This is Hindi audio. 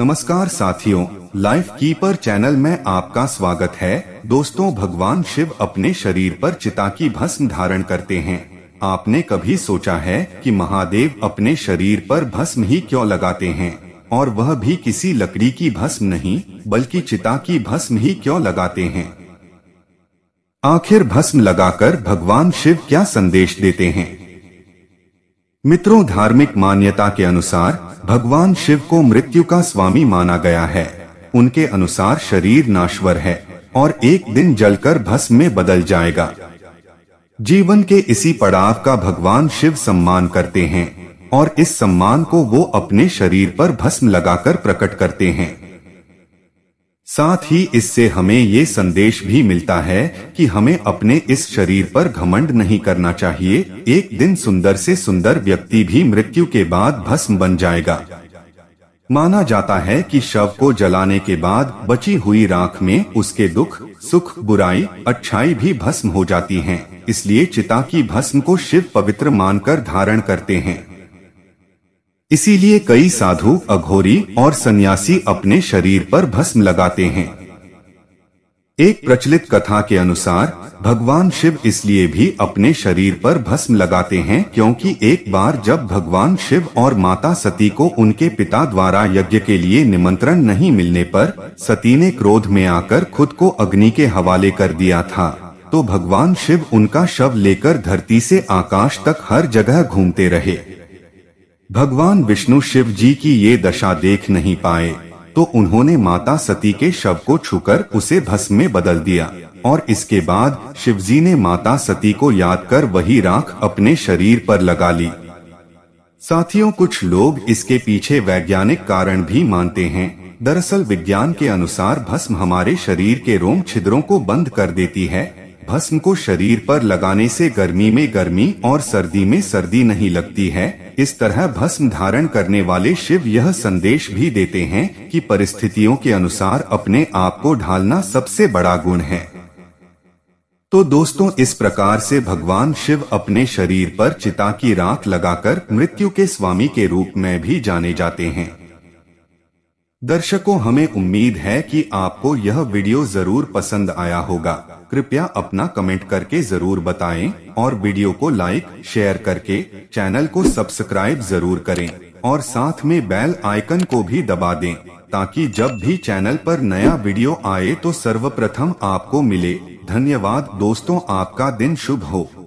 नमस्कार साथियों लाइफ कीपर चैनल में आपका स्वागत है दोस्तों भगवान शिव अपने शरीर पर चिता की भस्म धारण करते हैं आपने कभी सोचा है कि महादेव अपने शरीर पर भस्म ही क्यों लगाते हैं और वह भी किसी लकड़ी की भस्म नहीं बल्कि चिता की भस्म ही क्यों लगाते हैं आखिर भस्म लगाकर भगवान शिव क्या संदेश देते हैं मित्रों धार्मिक मान्यता के अनुसार भगवान शिव को मृत्यु का स्वामी माना गया है उनके अनुसार शरीर नाश्वर है और एक दिन जलकर भस्म में बदल जाएगा जीवन के इसी पड़ाव का भगवान शिव सम्मान करते हैं और इस सम्मान को वो अपने शरीर पर भस्म लगाकर प्रकट करते हैं साथ ही इससे हमें ये संदेश भी मिलता है कि हमें अपने इस शरीर पर घमंड नहीं करना चाहिए एक दिन सुंदर से सुंदर व्यक्ति भी मृत्यु के बाद भस्म बन जाएगा माना जाता है कि शव को जलाने के बाद बची हुई राख में उसके दुख सुख बुराई अच्छाई भी भस्म हो जाती हैं। इसलिए चिता की भस्म को शिव पवित्र मानकर धारण करते हैं इसीलिए कई साधु अघोरी और सन्यासी अपने शरीर पर भस्म लगाते हैं एक प्रचलित कथा के अनुसार भगवान शिव इसलिए भी अपने शरीर पर भस्म लगाते हैं क्योंकि एक बार जब भगवान शिव और माता सती को उनके पिता द्वारा यज्ञ के लिए निमंत्रण नहीं मिलने पर सती ने क्रोध में आकर खुद को अग्नि के हवाले कर दिया था तो भगवान शिव उनका शव लेकर धरती से आकाश तक हर जगह घूमते रहे भगवान विष्णु शिव जी की ये दशा देख नहीं पाए तो उन्होंने माता सती के शव को छूकर उसे भस्म में बदल दिया और इसके बाद शिव जी ने माता सती को याद कर वही राख अपने शरीर पर लगा ली साथियों कुछ लोग इसके पीछे वैज्ञानिक कारण भी मानते हैं दरअसल विज्ञान के अनुसार भस्म हमारे शरीर के रोम छिद्रों को बंद कर देती है भस्म को शरीर पर लगाने से गर्मी में गर्मी और सर्दी में सर्दी नहीं लगती है इस तरह भस्म धारण करने वाले शिव यह संदेश भी देते हैं कि परिस्थितियों के अनुसार अपने आप को ढालना सबसे बड़ा गुण है तो दोस्तों इस प्रकार से भगवान शिव अपने शरीर पर चिता की राख लगाकर मृत्यु के स्वामी के रूप में भी जाने जाते हैं दर्शकों हमें उम्मीद है कि आपको यह वीडियो जरूर पसंद आया होगा कृपया अपना कमेंट करके जरूर बताएं और वीडियो को लाइक शेयर करके चैनल को सब्सक्राइब जरूर करें और साथ में बेल आइकन को भी दबा दें ताकि जब भी चैनल पर नया वीडियो आए तो सर्वप्रथम आपको मिले धन्यवाद दोस्तों आपका दिन शुभ हो